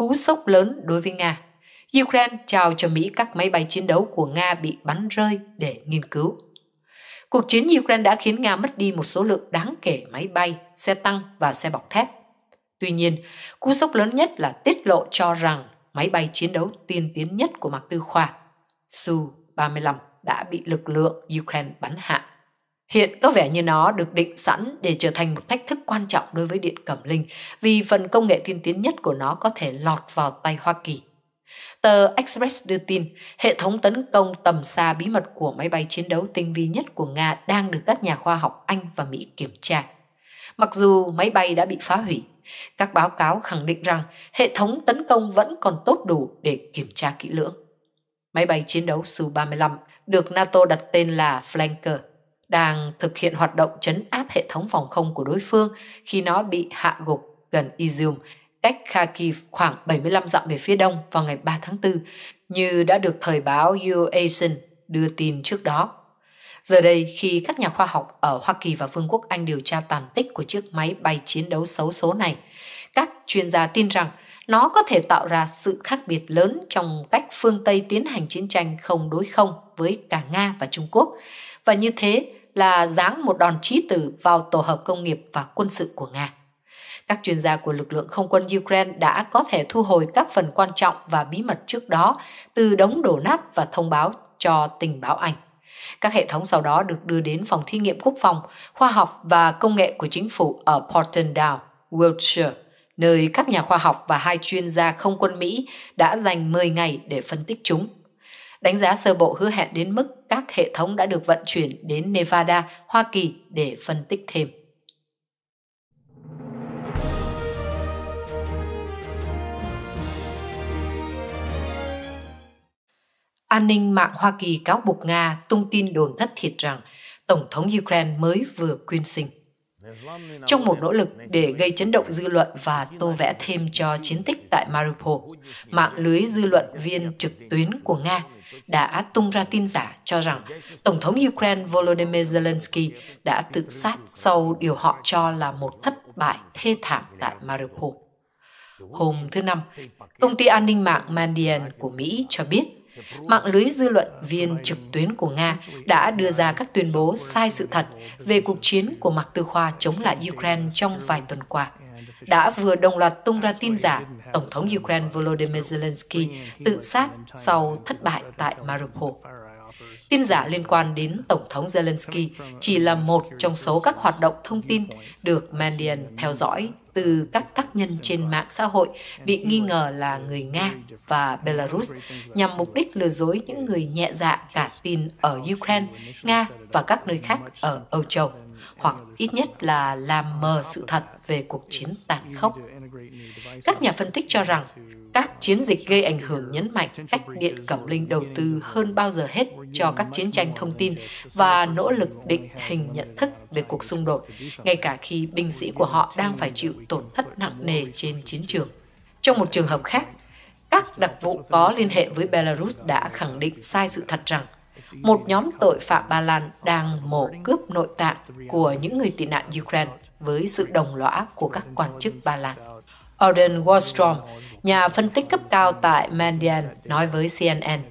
cú sốc lớn đối với Nga. Ukraine trao cho Mỹ các máy bay chiến đấu của Nga bị bắn rơi để nghiên cứu. Cuộc chiến Ukraine đã khiến Nga mất đi một số lượng đáng kể máy bay, xe tăng và xe bọc thép. Tuy nhiên, cú sốc lớn nhất là tiết lộ cho rằng máy bay chiến đấu tiên tiến nhất của mặt Tư Khoa, Su-35, đã bị lực lượng Ukraine bắn hạ. Hiện có vẻ như nó được định sẵn để trở thành một thách thức quan trọng đối với Điện Cẩm Linh vì phần công nghệ tiên tiến nhất của nó có thể lọt vào tay Hoa Kỳ. Tờ Express đưa tin, hệ thống tấn công tầm xa bí mật của máy bay chiến đấu tinh vi nhất của Nga đang được các nhà khoa học Anh và Mỹ kiểm tra. Mặc dù máy bay đã bị phá hủy, các báo cáo khẳng định rằng hệ thống tấn công vẫn còn tốt đủ để kiểm tra kỹ lưỡng. Máy bay chiến đấu Su-35 được NATO đặt tên là Flanker – đang thực hiện hoạt động chấn áp hệ thống phòng không của đối phương khi nó bị hạ gục gần Izium, cách Kharkiv khoảng 75 dặm về phía đông vào ngày 3 tháng 4, như đã được thời báo Eurasian đưa tin trước đó. Giờ đây, khi các nhà khoa học ở Hoa Kỳ và Vương quốc Anh điều tra tàn tích của chiếc máy bay chiến đấu xấu số này, các chuyên gia tin rằng nó có thể tạo ra sự khác biệt lớn trong cách phương Tây tiến hành chiến tranh không đối không với cả Nga và Trung Quốc. Và như thế, là giáng một đòn trí tử vào tổ hợp công nghiệp và quân sự của Nga. Các chuyên gia của lực lượng không quân Ukraine đã có thể thu hồi các phần quan trọng và bí mật trước đó từ đống đổ nát và thông báo cho tình báo Anh. Các hệ thống sau đó được đưa đến phòng thí nghiệm quốc phòng, khoa học và công nghệ của chính phủ ở Porton Down, Wiltshire, nơi các nhà khoa học và hai chuyên gia không quân Mỹ đã dành 10 ngày để phân tích chúng đánh giá sơ bộ hứa hẹn đến mức các hệ thống đã được vận chuyển đến Nevada, Hoa Kỳ để phân tích thêm. An ninh mạng Hoa Kỳ cáo buộc Nga tung tin đồn thất thiệt rằng Tổng thống Ukraine mới vừa quyên sinh. Trong một nỗ lực để gây chấn động dư luận và tô vẽ thêm cho chiến tích tại Mariupol, mạng lưới dư luận viên trực tuyến của Nga đã tung ra tin giả cho rằng Tổng thống Ukraine Volodymyr Zelensky đã tự sát sau điều họ cho là một thất bại thê thảm tại Mariupol. Hôm thứ Năm, công ty an ninh mạng Mandian của Mỹ cho biết mạng lưới dư luận viên trực tuyến của Nga đã đưa ra các tuyên bố sai sự thật về cuộc chiến của Mạc Tư Khoa chống lại Ukraine trong vài tuần qua – đã vừa đồng loạt tung ra tin giả Tổng thống Ukraine Volodymyr Zelensky tự sát sau thất bại tại Mariupol. Tin giả liên quan đến Tổng thống Zelensky chỉ là một trong số các hoạt động thông tin được Mandian theo dõi từ các tác nhân trên mạng xã hội bị nghi ngờ là người Nga và Belarus nhằm mục đích lừa dối những người nhẹ dạ cả tin ở Ukraine, Nga và các nơi khác ở Âu Châu hoặc ít nhất là làm mờ sự thật về cuộc chiến tàn khốc. Các nhà phân tích cho rằng các chiến dịch gây ảnh hưởng nhấn mạnh cách Điện Cẩm Linh đầu tư hơn bao giờ hết cho các chiến tranh thông tin và nỗ lực định hình nhận thức về cuộc xung đột, ngay cả khi binh sĩ của họ đang phải chịu tổn thất nặng nề trên chiến trường. Trong một trường hợp khác, các đặc vụ có liên hệ với Belarus đã khẳng định sai sự thật rằng một nhóm tội phạm Ba Lan đang mổ cướp nội tạng của những người tị nạn Ukraine với sự đồng lõa của các quan chức Ba Lan. Alden Wallstrom, nhà phân tích cấp cao tại Mandian, nói với CNN,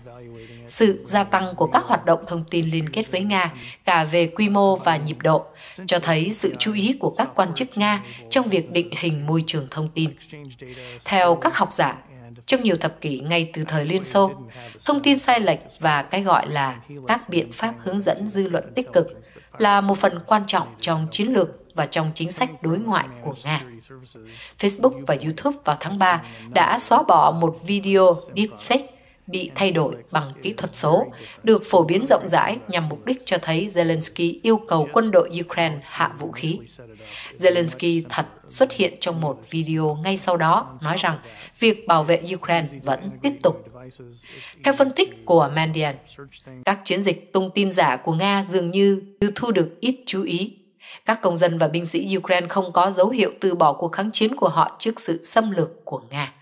sự gia tăng của các hoạt động thông tin liên kết với Nga, cả về quy mô và nhịp độ, cho thấy sự chú ý của các quan chức Nga trong việc định hình môi trường thông tin. Theo các học giả, trong nhiều thập kỷ ngay từ thời Liên Xô, thông tin sai lệch và cái gọi là các biện pháp hướng dẫn dư luận tích cực là một phần quan trọng trong chiến lược và trong chính sách đối ngoại của Nga. Facebook và YouTube vào tháng 3 đã xóa bỏ một video deepfake bị thay đổi bằng kỹ thuật số, được phổ biến rộng rãi nhằm mục đích cho thấy Zelensky yêu cầu quân đội Ukraine hạ vũ khí. Zelensky thật xuất hiện trong một video ngay sau đó nói rằng việc bảo vệ Ukraine vẫn tiếp tục. Theo phân tích của Mandian, các chiến dịch tung tin giả của Nga dường như thu được ít chú ý các công dân và binh sĩ Ukraine không có dấu hiệu từ bỏ cuộc kháng chiến của họ trước sự xâm lược của Nga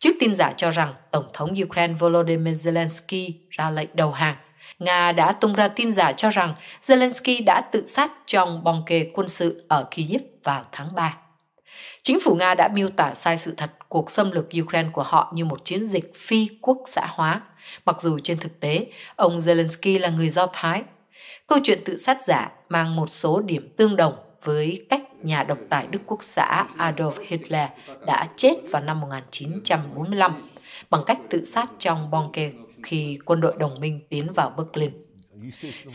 trước tin giả cho rằng Tổng thống Ukraine Volodymyr Zelensky ra lệnh đầu hàng. Nga đã tung ra tin giả cho rằng Zelensky đã tự sát trong bong kê quân sự ở Kyiv vào tháng 3. Chính phủ Nga đã miêu tả sai sự thật cuộc xâm lược Ukraine của họ như một chiến dịch phi quốc xã hóa, mặc dù trên thực tế ông Zelensky là người Do Thái. Câu chuyện tự sát giả mang một số điểm tương đồng với cách nhà độc tài Đức Quốc xã Adolf Hitler đã chết vào năm 1945 bằng cách tự sát trong bunker khi quân đội đồng minh tiến vào Berlin.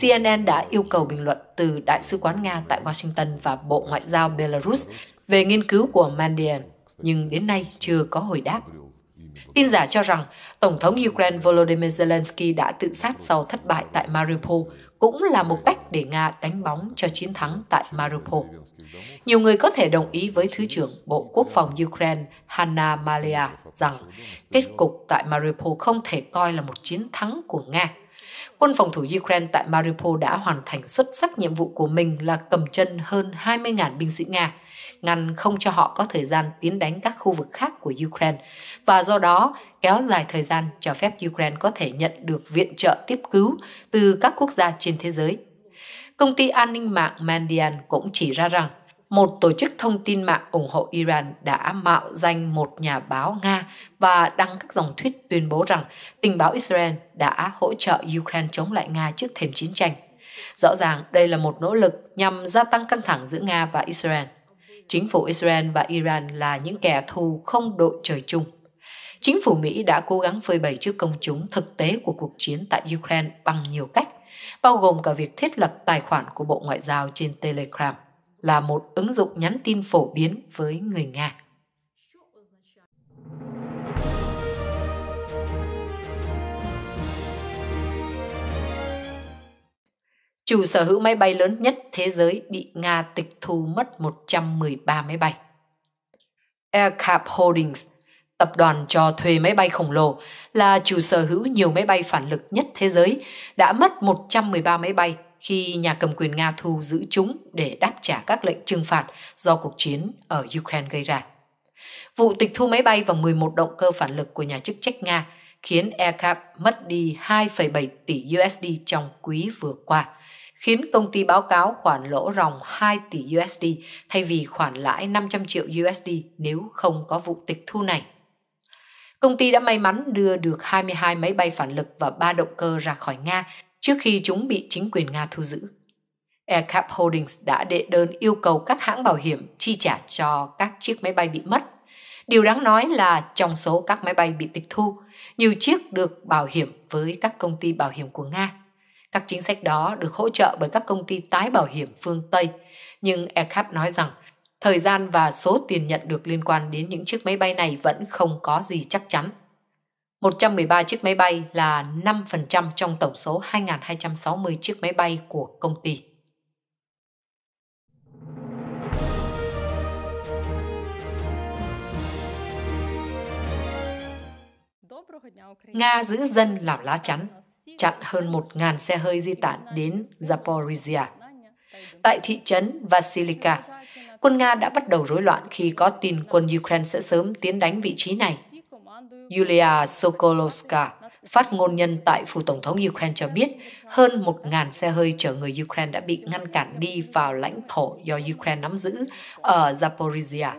CNN đã yêu cầu bình luận từ Đại sứ quán Nga tại Washington và Bộ Ngoại giao Belarus về nghiên cứu của Mandian, nhưng đến nay chưa có hồi đáp. Tin giả cho rằng Tổng thống Ukraine Volodymyr Zelensky đã tự sát sau thất bại tại Mariupol cũng là một cách để Nga đánh bóng cho chiến thắng tại Mariupol. Nhiều người có thể đồng ý với Thứ trưởng Bộ Quốc phòng Ukraine Hanna Malia rằng kết cục tại Mariupol không thể coi là một chiến thắng của Nga Quân phòng thủ Ukraine tại Mariupol đã hoàn thành xuất sắc nhiệm vụ của mình là cầm chân hơn 20.000 binh sĩ Nga, ngăn không cho họ có thời gian tiến đánh các khu vực khác của Ukraine và do đó kéo dài thời gian cho phép Ukraine có thể nhận được viện trợ tiếp cứu từ các quốc gia trên thế giới. Công ty an ninh mạng Mandian cũng chỉ ra rằng một tổ chức thông tin mạng ủng hộ Iran đã mạo danh một nhà báo Nga và đăng các dòng thuyết tuyên bố rằng tình báo Israel đã hỗ trợ Ukraine chống lại Nga trước thềm chiến tranh. Rõ ràng đây là một nỗ lực nhằm gia tăng căng thẳng giữa Nga và Israel. Chính phủ Israel và Iran là những kẻ thù không đội trời chung. Chính phủ Mỹ đã cố gắng phơi bày trước công chúng thực tế của cuộc chiến tại Ukraine bằng nhiều cách, bao gồm cả việc thiết lập tài khoản của Bộ Ngoại giao trên Telegram là một ứng dụng nhắn tin phổ biến với người Nga. Chủ sở hữu máy bay lớn nhất thế giới bị Nga tịch thu mất 113 máy bay. Aircap Holdings, tập đoàn cho thuê máy bay khổng lồ, là chủ sở hữu nhiều máy bay phản lực nhất thế giới, đã mất 113 máy bay khi nhà cầm quyền Nga thu giữ chúng để đáp trả các lệnh trừng phạt do cuộc chiến ở Ukraine gây ra. Vụ tịch thu máy bay và 11 động cơ phản lực của nhà chức trách Nga khiến Aircap mất đi 2,7 tỷ USD trong quý vừa qua, khiến công ty báo cáo khoản lỗ ròng 2 tỷ USD thay vì khoản lãi 500 triệu USD nếu không có vụ tịch thu này. Công ty đã may mắn đưa được 22 máy bay phản lực và 3 động cơ ra khỏi Nga trước khi chúng bị chính quyền Nga thu giữ. Aircap Holdings đã đệ đơn yêu cầu các hãng bảo hiểm chi trả cho các chiếc máy bay bị mất. Điều đáng nói là trong số các máy bay bị tịch thu, nhiều chiếc được bảo hiểm với các công ty bảo hiểm của Nga. Các chính sách đó được hỗ trợ bởi các công ty tái bảo hiểm phương Tây, nhưng Aircap nói rằng thời gian và số tiền nhận được liên quan đến những chiếc máy bay này vẫn không có gì chắc chắn. 113 chiếc máy bay là 5% trong tổng số 2.260 chiếc máy bay của công ty. Nga giữ dân làm lá chắn, chặn hơn 1.000 xe hơi di tản đến Zaporizhia. Tại thị trấn Vasilika, quân Nga đã bắt đầu rối loạn khi có tin quân Ukraine sẽ sớm tiến đánh vị trí này. Yulia Sokolovska, phát ngôn nhân tại phủ tổng thống Ukraine cho biết hơn 1.000 xe hơi chở người Ukraine đã bị ngăn cản đi vào lãnh thổ do Ukraine nắm giữ ở Zaporizhia.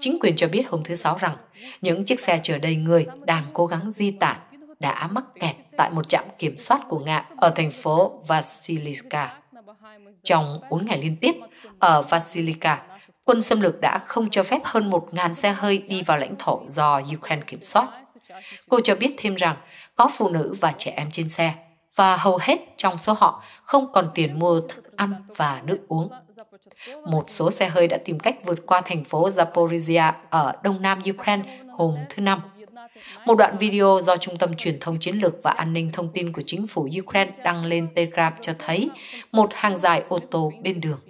Chính quyền cho biết hôm thứ Sáu rằng những chiếc xe chở đầy người đang cố gắng di tản đã mắc kẹt tại một trạm kiểm soát của Nga ở thành phố Vasilivka. Trong 4 ngày liên tiếp, ở Vasilivka, quân xâm lược đã không cho phép hơn 1.000 xe hơi đi vào lãnh thổ do Ukraine kiểm soát. Cô cho biết thêm rằng có phụ nữ và trẻ em trên xe, và hầu hết trong số họ không còn tiền mua thức ăn và nước uống. Một số xe hơi đã tìm cách vượt qua thành phố Zaporizhia ở đông nam Ukraine hôm thứ Năm. Một đoạn video do Trung tâm Truyền thông Chiến lược và An ninh Thông tin của chính phủ Ukraine đăng lên Telegram cho thấy một hàng dài ô tô bên đường.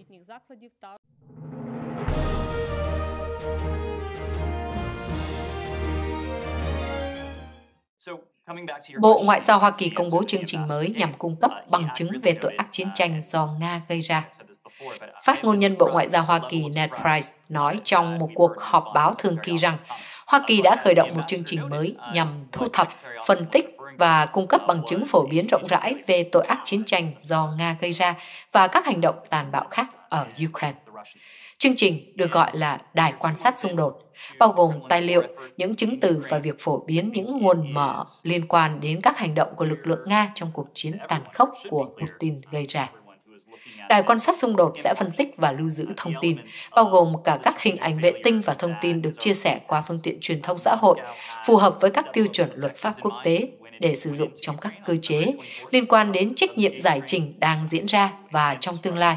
Bộ Ngoại giao Hoa Kỳ công bố chương trình mới nhằm cung cấp uh, bằng chứng về tội ác chiến uh, tranh do Nga gây ra. Uh, Phát ngôn nhân Bộ Ngoại giao Hoa Kỳ Ned Price nói trong một cuộc họp báo thường kỳ rằng Hoa Kỳ đã khởi động một chương trình mới nhằm thu thập, phân tích và cung cấp bằng chứng phổ biến rộng rãi về tội ác chiến tranh do Nga gây ra và các hành động tàn bạo khác ở Ukraine. Chương trình được gọi là đài quan sát xung đột, bao gồm tài liệu, những chứng từ và việc phổ biến những nguồn mở liên quan đến các hành động của lực lượng Nga trong cuộc chiến tàn khốc của Putin gây ra. Đài quan sát xung đột sẽ phân tích và lưu giữ thông tin, bao gồm cả các hình ảnh vệ tinh và thông tin được chia sẻ qua phương tiện truyền thông xã hội, phù hợp với các tiêu chuẩn luật pháp quốc tế để sử dụng trong các cơ chế liên quan đến trách nhiệm giải trình đang diễn ra và trong tương lai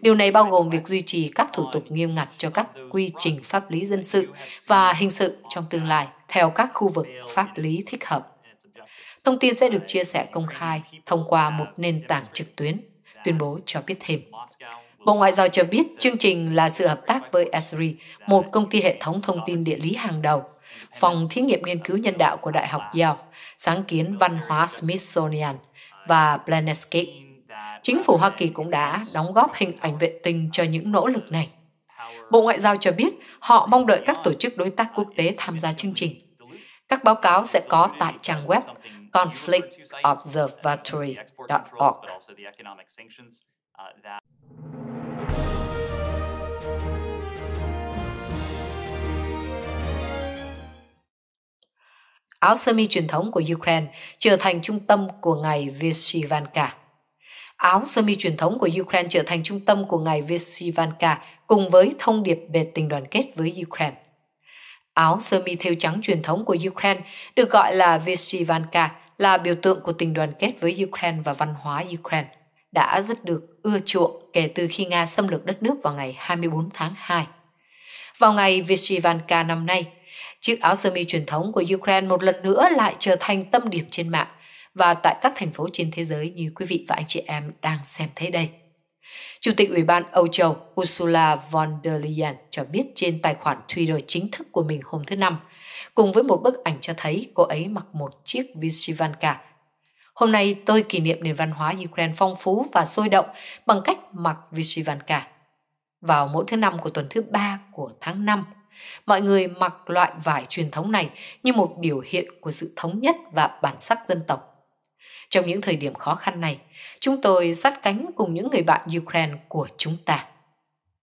Điều này bao gồm việc duy trì các thủ tục nghiêm ngặt cho các quy trình pháp lý dân sự và hình sự trong tương lai theo các khu vực pháp lý thích hợp. Thông tin sẽ được chia sẻ công khai thông qua một nền tảng trực tuyến, tuyên bố cho biết thêm. Bộ Ngoại giao cho biết chương trình là sự hợp tác với Esri, một công ty hệ thống thông tin địa lý hàng đầu, phòng thí nghiệm nghiên cứu nhân đạo của Đại học Yale, sáng kiến văn hóa Smithsonian và Planescape Chính phủ Hoa Kỳ cũng đã đóng góp hình ảnh vệ tinh cho những nỗ lực này. Bộ Ngoại giao cho biết họ mong đợi các tổ chức đối tác quốc tế tham gia chương trình. Các báo cáo sẽ có tại trang web conflictobservatory.org. Áo sơ mi truyền thống của Ukraine trở thành trung tâm của ngày Vishivanka Áo sơ mi truyền thống của Ukraine trở thành trung tâm của ngài Visivanka cùng với thông điệp về tình đoàn kết với Ukraine. Áo sơ mi thêu trắng truyền thống của Ukraine được gọi là Visivanka là biểu tượng của tình đoàn kết với Ukraine và văn hóa Ukraine, đã rất được ưa chuộng kể từ khi Nga xâm lược đất nước vào ngày 24 tháng 2. Vào ngày Visivanka năm nay, chiếc áo sơ mi truyền thống của Ukraine một lần nữa lại trở thành tâm điểm trên mạng và tại các thành phố trên thế giới như quý vị và anh chị em đang xem thấy đây. Chủ tịch Ủy ban Âu Châu Ursula von der Leyen cho biết trên tài khoản Twitter chính thức của mình hôm thứ Năm, cùng với một bức ảnh cho thấy cô ấy mặc một chiếc Vishivanka. Hôm nay tôi kỷ niệm nền văn hóa Ukraine phong phú và sôi động bằng cách mặc Vishivanka. Vào mỗi thứ năm của tuần thứ ba của tháng 5, mọi người mặc loại vải truyền thống này như một biểu hiện của sự thống nhất và bản sắc dân tộc trong những thời điểm khó khăn này, chúng tôi sát cánh cùng những người bạn Ukraine của chúng ta.